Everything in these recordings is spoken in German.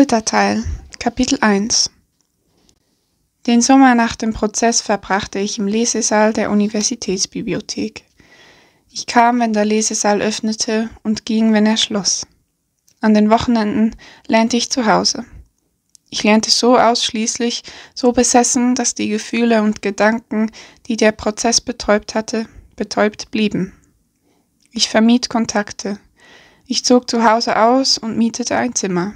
Dritter Teil, Kapitel 1 Den Sommer nach dem Prozess verbrachte ich im Lesesaal der Universitätsbibliothek. Ich kam, wenn der Lesesaal öffnete und ging, wenn er schloss. An den Wochenenden lernte ich zu Hause. Ich lernte so ausschließlich, so besessen, dass die Gefühle und Gedanken, die der Prozess betäubt hatte, betäubt blieben. Ich vermied Kontakte. Ich zog zu Hause aus und mietete ein Zimmer.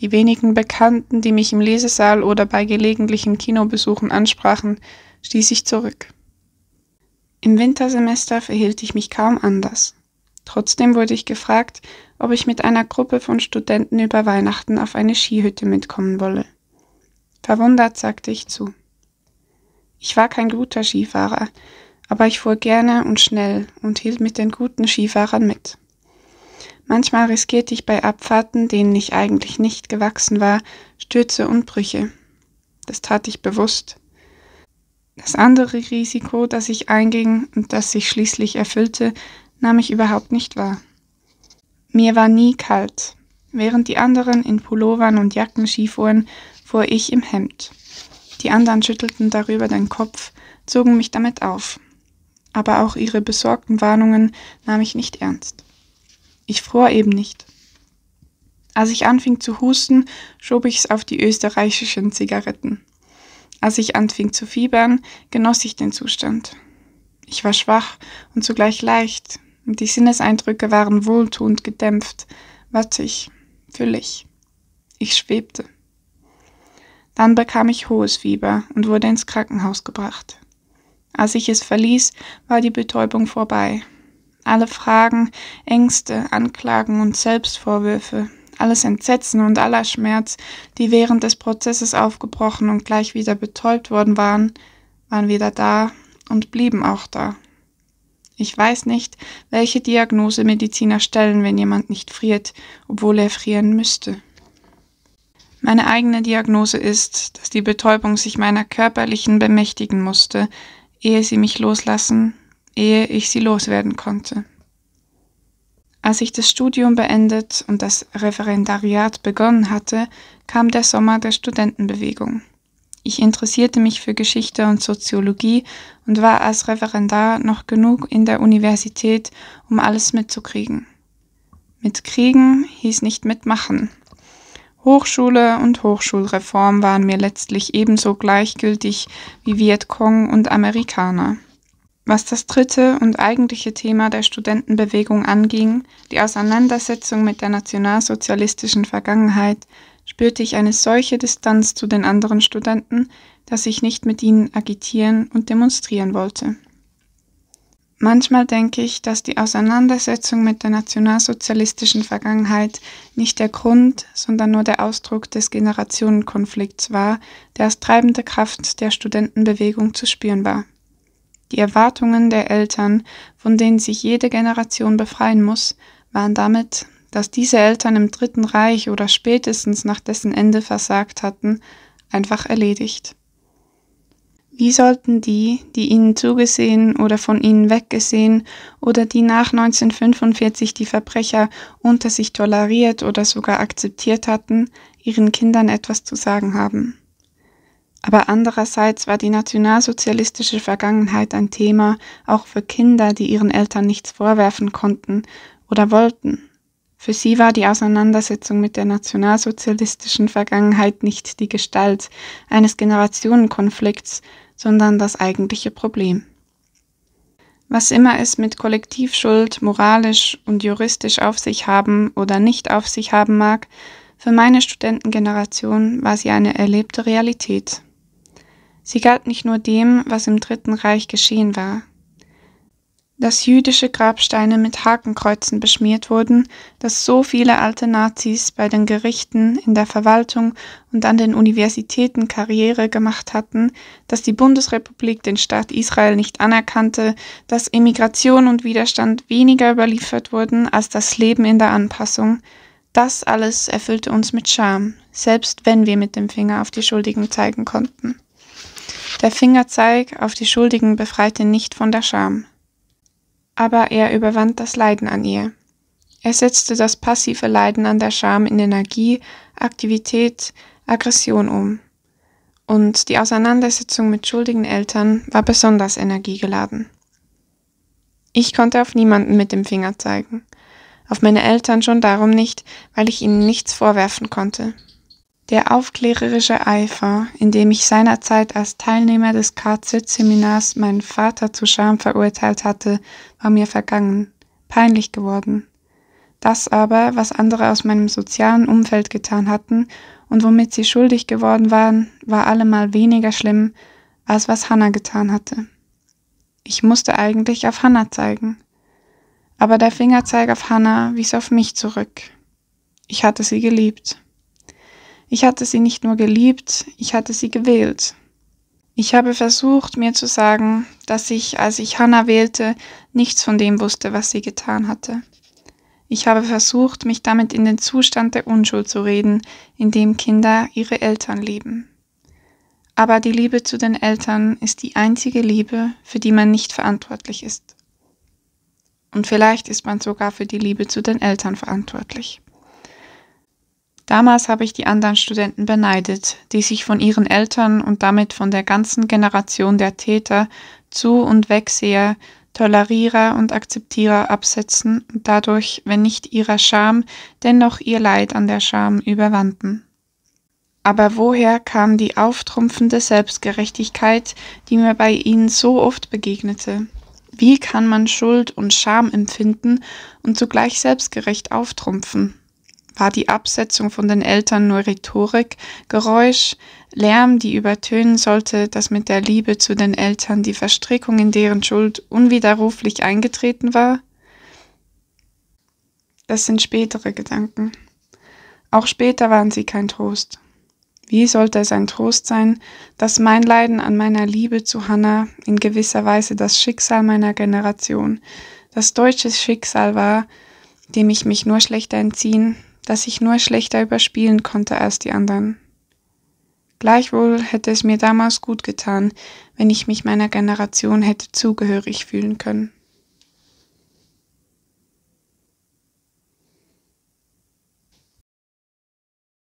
Die wenigen Bekannten, die mich im Lesesaal oder bei gelegentlichen Kinobesuchen ansprachen, stieß ich zurück. Im Wintersemester verhielt ich mich kaum anders. Trotzdem wurde ich gefragt, ob ich mit einer Gruppe von Studenten über Weihnachten auf eine Skihütte mitkommen wolle. Verwundert sagte ich zu. Ich war kein guter Skifahrer, aber ich fuhr gerne und schnell und hielt mit den guten Skifahrern mit. Manchmal riskierte ich bei Abfahrten, denen ich eigentlich nicht gewachsen war, Stürze und Brüche. Das tat ich bewusst. Das andere Risiko, das ich einging und das sich schließlich erfüllte, nahm ich überhaupt nicht wahr. Mir war nie kalt. Während die anderen in Pullovern und Jacken Skifuhren, fuhr ich im Hemd. Die anderen schüttelten darüber den Kopf, zogen mich damit auf. Aber auch ihre besorgten Warnungen nahm ich nicht ernst. Ich fror eben nicht. Als ich anfing zu husten, schob ich's auf die österreichischen Zigaretten. Als ich anfing zu fiebern, genoss ich den Zustand. Ich war schwach und zugleich leicht, und die Sinneseindrücke waren wohltuend gedämpft, wattig, füllig. Ich schwebte. Dann bekam ich hohes Fieber und wurde ins Krankenhaus gebracht. Als ich es verließ, war die Betäubung vorbei alle Fragen, Ängste, Anklagen und Selbstvorwürfe, alles Entsetzen und aller Schmerz, die während des Prozesses aufgebrochen und gleich wieder betäubt worden waren, waren wieder da und blieben auch da. Ich weiß nicht, welche Diagnose Mediziner stellen, wenn jemand nicht friert, obwohl er frieren müsste. Meine eigene Diagnose ist, dass die Betäubung sich meiner körperlichen bemächtigen musste, ehe sie mich loslassen ehe ich sie loswerden konnte. Als ich das Studium beendet und das Referendariat begonnen hatte, kam der Sommer der Studentenbewegung. Ich interessierte mich für Geschichte und Soziologie und war als Referendar noch genug in der Universität, um alles mitzukriegen. Mitkriegen hieß nicht mitmachen. Hochschule und Hochschulreform waren mir letztlich ebenso gleichgültig wie Vietcong und Amerikaner. Was das dritte und eigentliche Thema der Studentenbewegung anging, die Auseinandersetzung mit der nationalsozialistischen Vergangenheit, spürte ich eine solche Distanz zu den anderen Studenten, dass ich nicht mit ihnen agitieren und demonstrieren wollte. Manchmal denke ich, dass die Auseinandersetzung mit der nationalsozialistischen Vergangenheit nicht der Grund, sondern nur der Ausdruck des Generationenkonflikts war, der als treibende Kraft der Studentenbewegung zu spüren war. Die Erwartungen der Eltern, von denen sich jede Generation befreien muss, waren damit, dass diese Eltern im Dritten Reich oder spätestens nach dessen Ende versagt hatten, einfach erledigt. Wie sollten die, die ihnen zugesehen oder von ihnen weggesehen oder die nach 1945 die Verbrecher unter sich toleriert oder sogar akzeptiert hatten, ihren Kindern etwas zu sagen haben? Aber andererseits war die nationalsozialistische Vergangenheit ein Thema auch für Kinder, die ihren Eltern nichts vorwerfen konnten oder wollten. Für sie war die Auseinandersetzung mit der nationalsozialistischen Vergangenheit nicht die Gestalt eines Generationenkonflikts, sondern das eigentliche Problem. Was immer es mit Kollektivschuld moralisch und juristisch auf sich haben oder nicht auf sich haben mag, für meine Studentengeneration war sie eine erlebte Realität. Sie galt nicht nur dem, was im Dritten Reich geschehen war. Dass jüdische Grabsteine mit Hakenkreuzen beschmiert wurden, dass so viele alte Nazis bei den Gerichten, in der Verwaltung und an den Universitäten Karriere gemacht hatten, dass die Bundesrepublik den Staat Israel nicht anerkannte, dass Emigration und Widerstand weniger überliefert wurden als das Leben in der Anpassung, das alles erfüllte uns mit Scham, selbst wenn wir mit dem Finger auf die Schuldigen zeigen konnten. Der Fingerzeig auf die Schuldigen befreite nicht von der Scham. Aber er überwand das Leiden an ihr. Er setzte das passive Leiden an der Scham in Energie, Aktivität, Aggression um. Und die Auseinandersetzung mit schuldigen Eltern war besonders energiegeladen. Ich konnte auf niemanden mit dem Finger zeigen, auf meine Eltern schon darum nicht, weil ich ihnen nichts vorwerfen konnte, der aufklärerische Eifer, in dem ich seinerzeit als Teilnehmer des KZ-Seminars meinen Vater zu Scham verurteilt hatte, war mir vergangen, peinlich geworden. Das aber, was andere aus meinem sozialen Umfeld getan hatten und womit sie schuldig geworden waren, war allemal weniger schlimm, als was Hannah getan hatte. Ich musste eigentlich auf Hannah zeigen. Aber der Fingerzeig auf Hannah wies auf mich zurück. Ich hatte sie geliebt. Ich hatte sie nicht nur geliebt, ich hatte sie gewählt. Ich habe versucht, mir zu sagen, dass ich, als ich Hannah wählte, nichts von dem wusste, was sie getan hatte. Ich habe versucht, mich damit in den Zustand der Unschuld zu reden, in dem Kinder ihre Eltern lieben. Aber die Liebe zu den Eltern ist die einzige Liebe, für die man nicht verantwortlich ist. Und vielleicht ist man sogar für die Liebe zu den Eltern verantwortlich. Damals habe ich die anderen Studenten beneidet, die sich von ihren Eltern und damit von der ganzen Generation der Täter, Zu- und Wegseher, Tolerierer und Akzeptierer absetzen und dadurch, wenn nicht ihrer Scham, dennoch ihr Leid an der Scham überwanden. Aber woher kam die auftrumpfende Selbstgerechtigkeit, die mir bei ihnen so oft begegnete? Wie kann man Schuld und Scham empfinden und zugleich selbstgerecht auftrumpfen? war die Absetzung von den Eltern nur Rhetorik, Geräusch, Lärm, die übertönen sollte, dass mit der Liebe zu den Eltern die Verstrickung in deren Schuld unwiderruflich eingetreten war? Das sind spätere Gedanken. Auch später waren sie kein Trost. Wie sollte es ein Trost sein, dass mein Leiden an meiner Liebe zu Hannah in gewisser Weise das Schicksal meiner Generation, das deutsche Schicksal war, dem ich mich nur schlechter entziehen dass ich nur schlechter überspielen konnte als die anderen. Gleichwohl hätte es mir damals gut getan, wenn ich mich meiner Generation hätte zugehörig fühlen können.